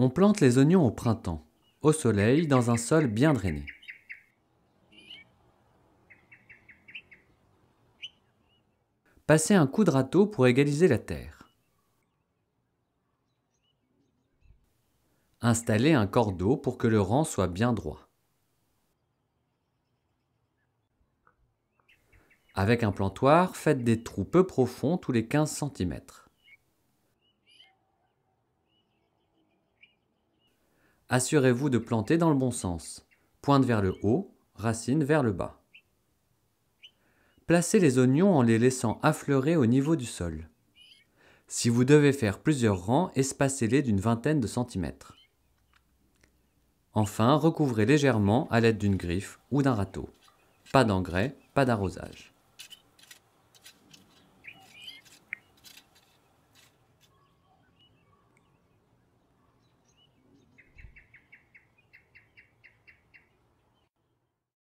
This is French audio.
On plante les oignons au printemps, au soleil, dans un sol bien drainé. Passez un coup de râteau pour égaliser la terre. Installez un cordeau pour que le rang soit bien droit. Avec un plantoir, faites des trous peu profonds tous les 15 cm. Assurez-vous de planter dans le bon sens. Pointe vers le haut, racine vers le bas. Placez les oignons en les laissant affleurer au niveau du sol. Si vous devez faire plusieurs rangs, espacez-les d'une vingtaine de centimètres. Enfin, recouvrez légèrement à l'aide d'une griffe ou d'un râteau. Pas d'engrais, pas d'arrosage.